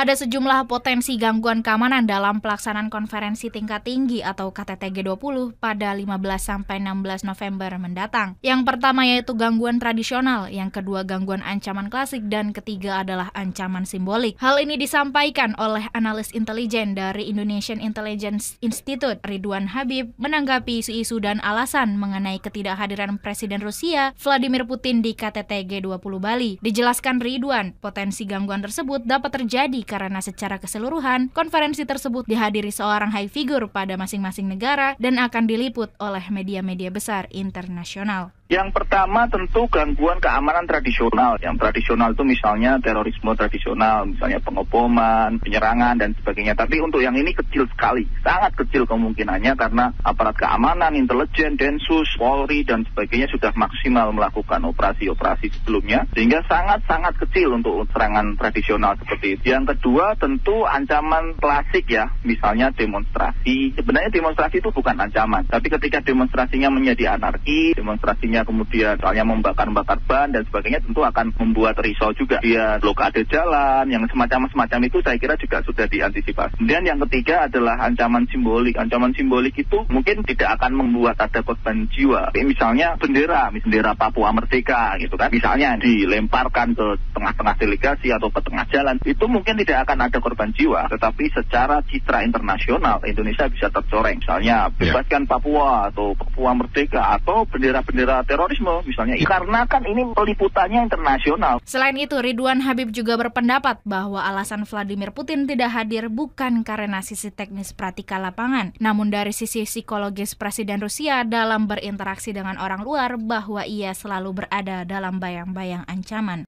ada sejumlah potensi gangguan keamanan dalam pelaksanaan konferensi tingkat tinggi atau KTT G20 pada 15 sampai 16 November mendatang. Yang pertama yaitu gangguan tradisional, yang kedua gangguan ancaman klasik dan ketiga adalah ancaman simbolik. Hal ini disampaikan oleh analis intelijen dari Indonesian Intelligence Institute Ridwan Habib menanggapi isu-isu dan alasan mengenai ketidakhadiran Presiden Rusia Vladimir Putin di KTT G20 Bali. Dijelaskan Ridwan, potensi gangguan tersebut dapat terjadi karena secara keseluruhan konferensi tersebut dihadiri seorang high figure pada masing-masing negara dan akan diliput oleh media-media besar internasional. Yang pertama tentu gangguan keamanan tradisional. Yang tradisional itu misalnya terorisme tradisional, misalnya pengoboman, penyerangan dan sebagainya. Tapi untuk yang ini kecil sekali, sangat kecil kemungkinannya karena aparat keamanan, intelijen, densus, polri dan sebagainya sudah maksimal melakukan operasi-operasi sebelumnya sehingga sangat-sangat kecil untuk serangan tradisional seperti itu. Yang kedua tentu ancaman klasik ya, misalnya demonstrasi. Sebenarnya demonstrasi itu bukan ancaman, tapi ketika demonstrasinya menjadi anarki, demonstrasinya misalnya kemudian soalnya membakar-bakar ban dan sebagainya tentu akan membuat risau juga. Dia blokade jalan yang semacam-semacam itu saya kira juga sudah diantisipasi. Kemudian yang ketiga adalah ancaman simbolik. Ancaman simbolik itu mungkin tidak akan membuat ada korban jiwa. Misalnya bendera, bendera Papua Merdeka gitu kan. Misalnya dilemparkan ke tengah-tengah delegasi atau ke tengah jalan itu mungkin tidak akan ada korban jiwa. Tetapi secara citra internasional Indonesia bisa tercoreng. Misalnya iya. bebaskan Papua atau Papua Merdeka atau bendera-bendera terorisme misalnya. Iya. Karena kan ini peliputannya internasional. Selain itu, Ridwan Habib juga berpendapat bahwa alasan Vladimir Putin tidak hadir bukan karena sisi teknis pratika lapangan, namun dari sisi psikologis Presiden Rusia dalam berinteraksi dengan orang luar bahwa ia selalu berada dalam bayang-bayang ancaman.